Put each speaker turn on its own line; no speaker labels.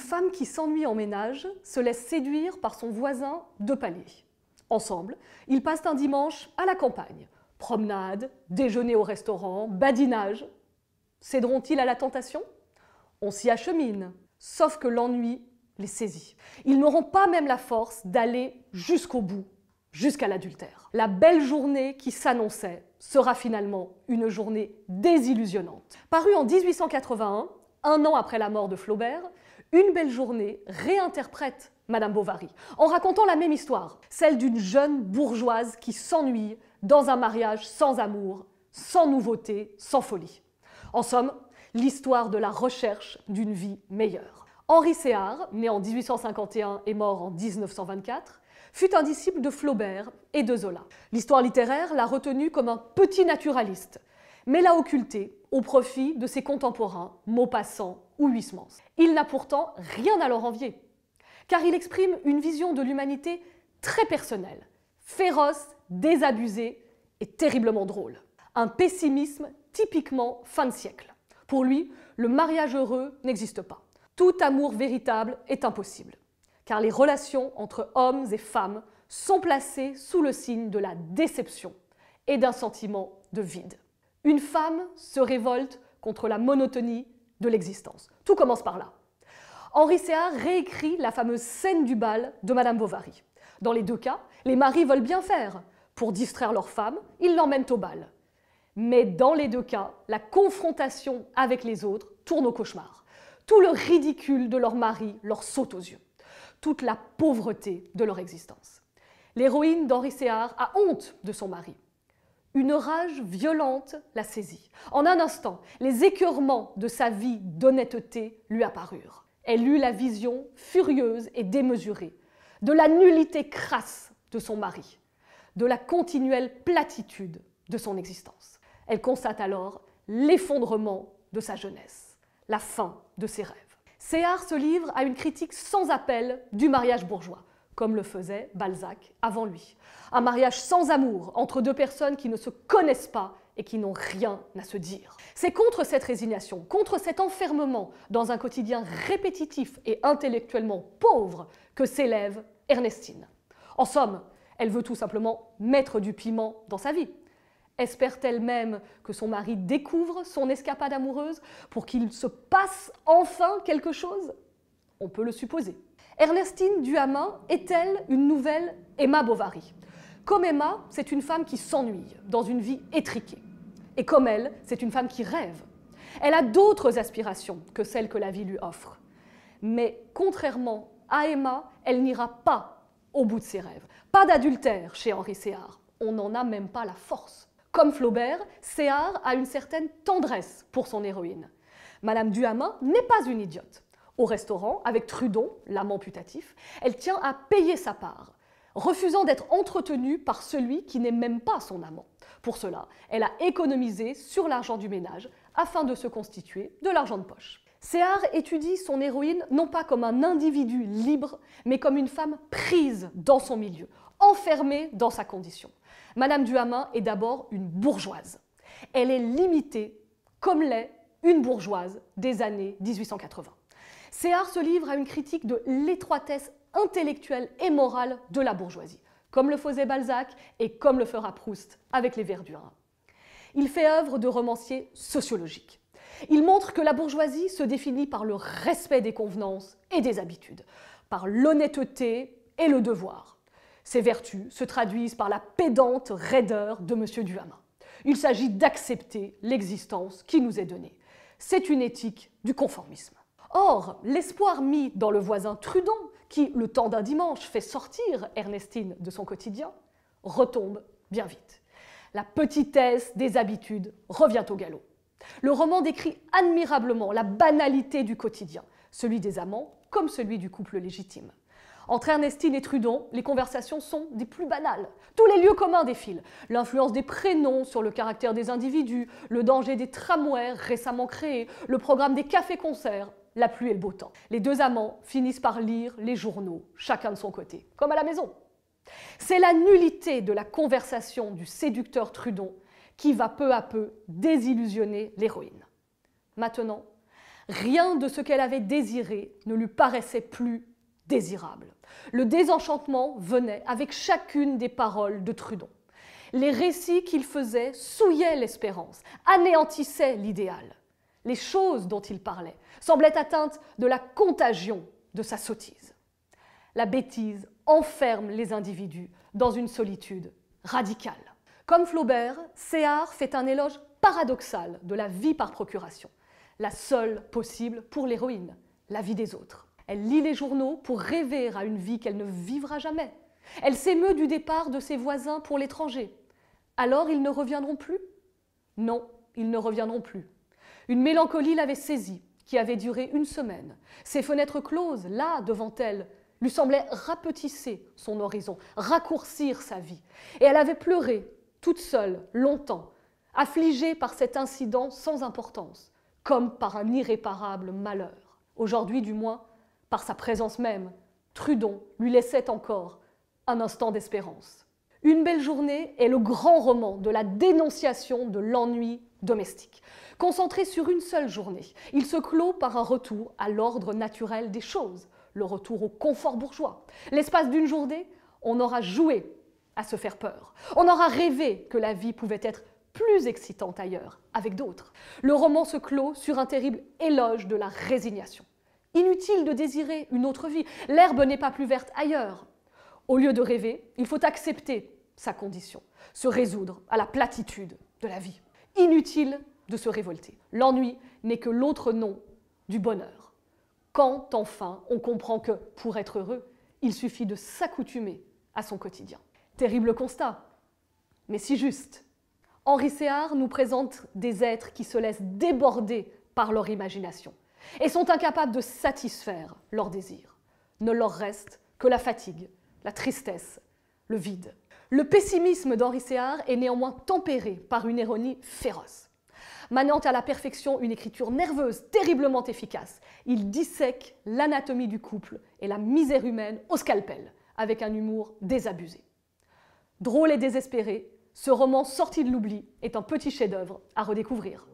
Une femme qui s'ennuie en ménage se laisse séduire par son voisin de palier. Ensemble, ils passent un dimanche à la campagne. Promenade, déjeuner au restaurant, badinage. Céderont-ils à la tentation On s'y achemine, sauf que l'ennui les saisit. Ils n'auront pas même la force d'aller jusqu'au bout, jusqu'à l'adultère. La belle journée qui s'annonçait sera finalement une journée désillusionnante. Parue en 1881, un an après la mort de Flaubert, une belle journée réinterprète Madame Bovary en racontant la même histoire, celle d'une jeune bourgeoise qui s'ennuie dans un mariage sans amour, sans nouveauté, sans folie. En somme, l'histoire de la recherche d'une vie meilleure. Henri Séard, né en 1851 et mort en 1924, fut un disciple de Flaubert et de Zola. L'histoire littéraire l'a retenu comme un petit naturaliste, mais l'a occulté au profit de ses contemporains, Maupassant ou Huysmans. Il n'a pourtant rien à leur envier, car il exprime une vision de l'humanité très personnelle, féroce, désabusée et terriblement drôle. Un pessimisme typiquement fin de siècle. Pour lui, le mariage heureux n'existe pas. Tout amour véritable est impossible, car les relations entre hommes et femmes sont placées sous le signe de la déception et d'un sentiment de vide. Une femme se révolte contre la monotonie de l'existence. Tout commence par là. Henri Séard réécrit la fameuse scène du bal de Madame Bovary. Dans les deux cas, les maris veulent bien faire. Pour distraire leur femme, ils l'emmènent au bal. Mais dans les deux cas, la confrontation avec les autres tourne au cauchemar. Tout le ridicule de leur mari leur saute aux yeux. Toute la pauvreté de leur existence. L'héroïne d'Henri Séard a honte de son mari. Une rage violente la saisit. En un instant, les écœurements de sa vie d'honnêteté lui apparurent. Elle eut la vision furieuse et démesurée de la nullité crasse de son mari, de la continuelle platitude de son existence. Elle constate alors l'effondrement de sa jeunesse, la fin de ses rêves. Séard se livre à une critique sans appel du mariage bourgeois, comme le faisait Balzac avant lui. Un mariage sans amour entre deux personnes qui ne se connaissent pas et qui n'ont rien à se dire. C'est contre cette résignation, contre cet enfermement dans un quotidien répétitif et intellectuellement pauvre que s'élève Ernestine. En somme, elle veut tout simplement mettre du piment dans sa vie. Espère-t-elle même que son mari découvre son escapade amoureuse pour qu'il se passe enfin quelque chose On peut le supposer. Ernestine Duhamin est-elle une nouvelle Emma Bovary Comme Emma, c'est une femme qui s'ennuie dans une vie étriquée. Et comme elle, c'est une femme qui rêve. Elle a d'autres aspirations que celles que la vie lui offre. Mais contrairement à Emma, elle n'ira pas au bout de ses rêves. Pas d'adultère chez Henri Séard. On n'en a même pas la force. Comme Flaubert, Séard a une certaine tendresse pour son héroïne. Madame Duhamin n'est pas une idiote au restaurant avec Trudon, l'amant putatif, elle tient à payer sa part, refusant d'être entretenue par celui qui n'est même pas son amant. Pour cela, elle a économisé sur l'argent du ménage afin de se constituer de l'argent de poche. Séar étudie son héroïne non pas comme un individu libre, mais comme une femme prise dans son milieu, enfermée dans sa condition. Madame Duhamin est d'abord une bourgeoise. Elle est limitée, comme l'est une bourgeoise des années 1880. Séard se livre à une critique de l'étroitesse intellectuelle et morale de la bourgeoisie, comme le faisait Balzac et comme le fera Proust avec les Verdurins. Il fait œuvre de romancier sociologique. Il montre que la bourgeoisie se définit par le respect des convenances et des habitudes, par l'honnêteté et le devoir. Ces vertus se traduisent par la pédante raideur de M. Duhamel. Il s'agit d'accepter l'existence qui nous est donnée. C'est une éthique du conformisme. Or, l'espoir mis dans le voisin Trudon, qui, le temps d'un dimanche, fait sortir Ernestine de son quotidien, retombe bien vite. La petitesse des habitudes revient au galop. Le roman décrit admirablement la banalité du quotidien, celui des amants comme celui du couple légitime. Entre Ernestine et Trudon, les conversations sont des plus banales. Tous les lieux communs défilent. L'influence des prénoms sur le caractère des individus, le danger des tramways récemment créés, le programme des cafés-concerts, la pluie et le beau temps. Les deux amants finissent par lire les journaux, chacun de son côté, comme à la maison. C'est la nullité de la conversation du séducteur Trudon qui va peu à peu désillusionner l'héroïne. Maintenant, rien de ce qu'elle avait désiré ne lui paraissait plus désirable. Le désenchantement venait avec chacune des paroles de Trudon. Les récits qu'il faisait souillaient l'espérance, anéantissaient l'idéal les choses dont il parlait, semblaient atteintes de la contagion de sa sottise. La bêtise enferme les individus dans une solitude radicale. Comme Flaubert, Séard fait un éloge paradoxal de la vie par procuration, la seule possible pour l'héroïne, la vie des autres. Elle lit les journaux pour rêver à une vie qu'elle ne vivra jamais. Elle s'émeut du départ de ses voisins pour l'étranger. Alors ils ne reviendront plus Non, ils ne reviendront plus. Une mélancolie l'avait saisie, qui avait duré une semaine. Ses fenêtres closes, là, devant elle, lui semblaient rapetisser son horizon, raccourcir sa vie. Et elle avait pleuré, toute seule, longtemps, affligée par cet incident sans importance, comme par un irréparable malheur. Aujourd'hui, du moins, par sa présence même, Trudon lui laissait encore un instant d'espérance. Une belle journée est le grand roman de la dénonciation de l'ennui domestique. Concentré sur une seule journée, il se clôt par un retour à l'ordre naturel des choses, le retour au confort bourgeois. L'espace d'une journée, on aura joué à se faire peur. On aura rêvé que la vie pouvait être plus excitante ailleurs, avec d'autres. Le roman se clôt sur un terrible éloge de la résignation. Inutile de désirer une autre vie, l'herbe n'est pas plus verte ailleurs. Au lieu de rêver, il faut accepter sa condition, se résoudre à la platitude de la vie. Inutile de se révolter. L'ennui n'est que l'autre nom du bonheur. Quand enfin on comprend que, pour être heureux, il suffit de s'accoutumer à son quotidien. Terrible constat, mais si juste. Henri Séard nous présente des êtres qui se laissent déborder par leur imagination et sont incapables de satisfaire leurs désirs. Ne leur reste que la fatigue, la tristesse, le vide. Le pessimisme d'Henri Séard est néanmoins tempéré par une ironie féroce. Manant à la perfection une écriture nerveuse terriblement efficace, il dissèque l'anatomie du couple et la misère humaine au scalpel, avec un humour désabusé. Drôle et désespéré, ce roman sorti de l'oubli est un petit chef-d'œuvre à redécouvrir.